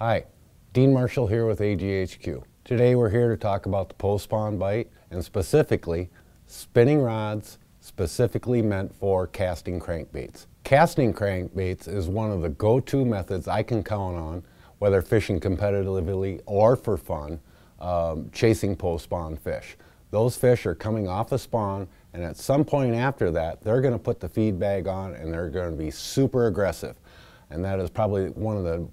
Hi, Dean Marshall here with AGHQ. Today we're here to talk about the post-spawn bite and specifically spinning rods specifically meant for casting crankbaits. Casting crankbaits is one of the go-to methods I can count on whether fishing competitively or for fun, um, chasing post-spawn fish. Those fish are coming off the spawn and at some point after that, they're gonna put the feed bag on and they're gonna be super aggressive. And that is probably one of the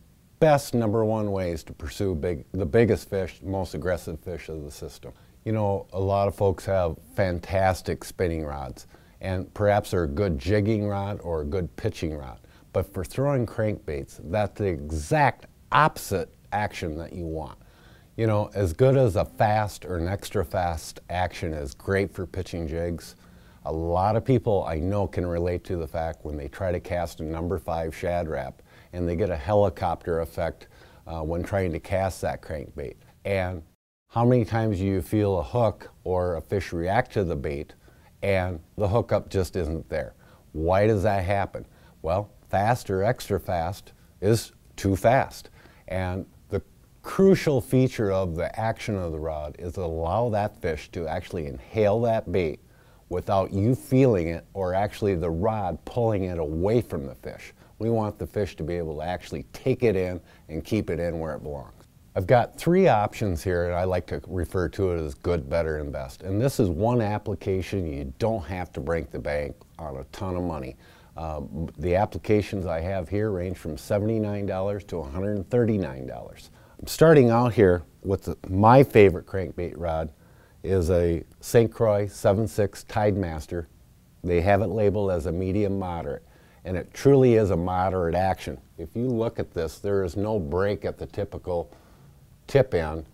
best number one ways to pursue big, the biggest fish, most aggressive fish of the system. You know, a lot of folks have fantastic spinning rods and perhaps they're a good jigging rod or a good pitching rod. But for throwing crankbaits, that's the exact opposite action that you want. You know, as good as a fast or an extra fast action is great for pitching jigs, a lot of people I know can relate to the fact when they try to cast a number five shad wrap, and they get a helicopter effect uh, when trying to cast that crankbait. And how many times do you feel a hook or a fish react to the bait and the hookup just isn't there? Why does that happen? Well, fast or extra fast is too fast. And the crucial feature of the action of the rod is to allow that fish to actually inhale that bait without you feeling it or actually the rod pulling it away from the fish. We want the fish to be able to actually take it in and keep it in where it belongs. I've got three options here, and I like to refer to it as good, better, and best. And this is one application you don't have to break the bank on a ton of money. Um, the applications I have here range from $79 to $139. I'm starting out here with the, my favorite crankbait rod is a St. Croix 7.6 Tide Master. They have it labeled as a medium moderate and it truly is a moderate action. If you look at this, there is no break at the typical tip end,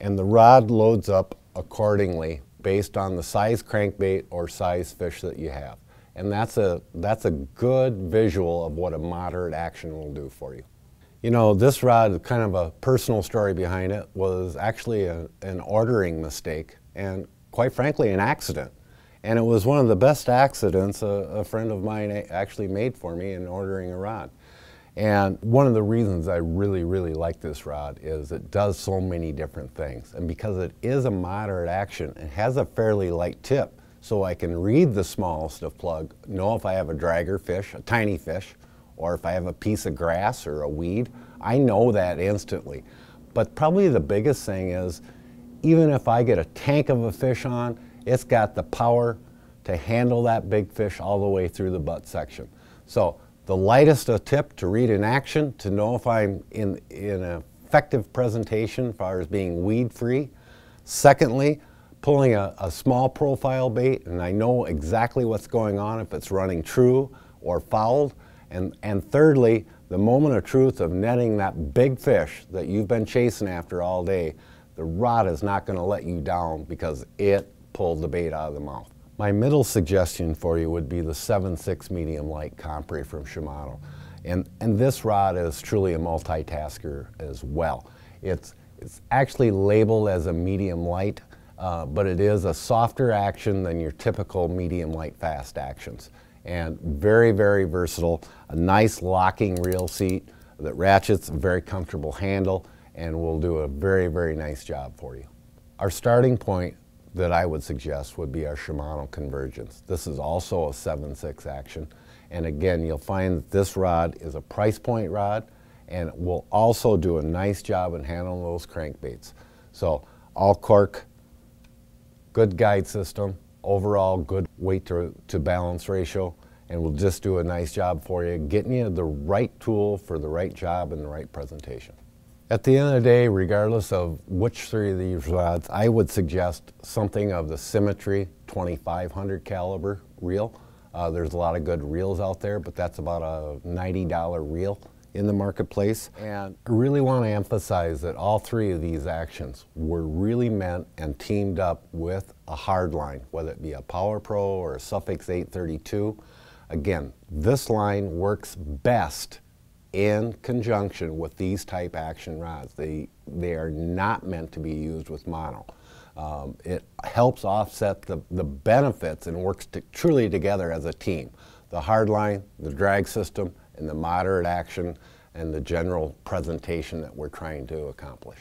and the rod loads up accordingly based on the size crankbait or size fish that you have. And that's a, that's a good visual of what a moderate action will do for you. You know, this rod, kind of a personal story behind it, was actually a, an ordering mistake and quite frankly an accident. And it was one of the best accidents a, a friend of mine actually made for me in ordering a rod. And one of the reasons I really, really like this rod is it does so many different things. And because it is a moderate action, it has a fairly light tip. So I can read the smallest of plug, know if I have a dragger fish, a tiny fish, or if I have a piece of grass or a weed. I know that instantly. But probably the biggest thing is, even if I get a tank of a fish on it's got the power to handle that big fish all the way through the butt section. So the lightest a tip to read in action, to know if I'm in, in an effective presentation as far as being weed free. Secondly, pulling a, a small profile bait and I know exactly what's going on if it's running true or fouled. And, and thirdly, the moment of truth of netting that big fish that you've been chasing after all day, the rod is not going to let you down because it pull the bait out of the mouth. My middle suggestion for you would be the 7.6 medium light Compre from Shimano. And, and this rod is truly a multitasker as well. It's, it's actually labeled as a medium light, uh, but it is a softer action than your typical medium light fast actions. And very, very versatile, a nice locking reel seat that ratchets, a very comfortable handle, and will do a very, very nice job for you. Our starting point that I would suggest would be our Shimano Convergence. This is also a 7.6 action. And again, you'll find that this rod is a price point rod and it will also do a nice job in handling those crankbaits. So all cork, good guide system, overall good weight to, to balance ratio, and will just do a nice job for you, getting you the right tool for the right job and the right presentation. At the end of the day, regardless of which three of these rods, I would suggest something of the Symmetry 2500 caliber reel. Uh, there's a lot of good reels out there, but that's about a $90 reel in the marketplace. And I really want to emphasize that all three of these actions were really meant and teamed up with a hard line, whether it be a Power Pro or a Suffix 832. Again, this line works best in conjunction with these type action rods. They, they are not meant to be used with mono. Um, it helps offset the, the benefits and works to, truly together as a team. The hard line, the drag system, and the moderate action, and the general presentation that we're trying to accomplish.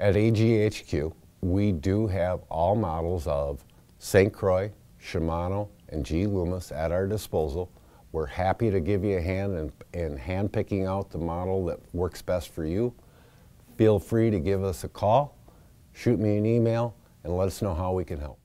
At AGHQ, we do have all models of St. Croix, Shimano, and G. Loomis at our disposal we're happy to give you a hand in, in handpicking out the model that works best for you. Feel free to give us a call, shoot me an email, and let us know how we can help.